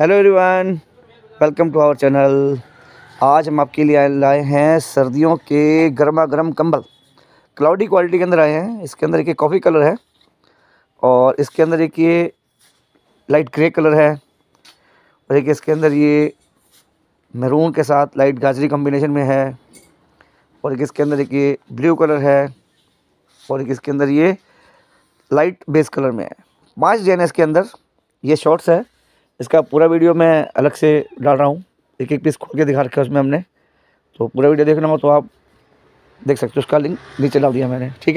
hello everyone welcome to our channel आज हम आपके लिए लाए हैं सर्दियों के गर्मा गर्म कंबल क्लाउडी क्वालिटी के अंदर आए हैं इसके अंदर एक कॉफ़ी कलर है और इसके अंदर एक ये लाइट ग्रे कलर है और एक इसके अंदर ये मैरून के साथ लाइट गाजरी कॉम्बिनेशन में है और एक इसके अंदर एक ये ब्लू कलर है और एक इसके अंदर ये लाइट बेस कलर में है पाँच डिजाइन है इसके अंदर ये शॉर्ट्स है इसका पूरा वीडियो मैं अलग से डाल रहा हूँ एक एक पीस खोल के दिखा रखा है उसमें हमने तो पूरा वीडियो देखना हो तो आप देख सकते हो उसका लिंक नीचे डाल दिया मैंने ठीक है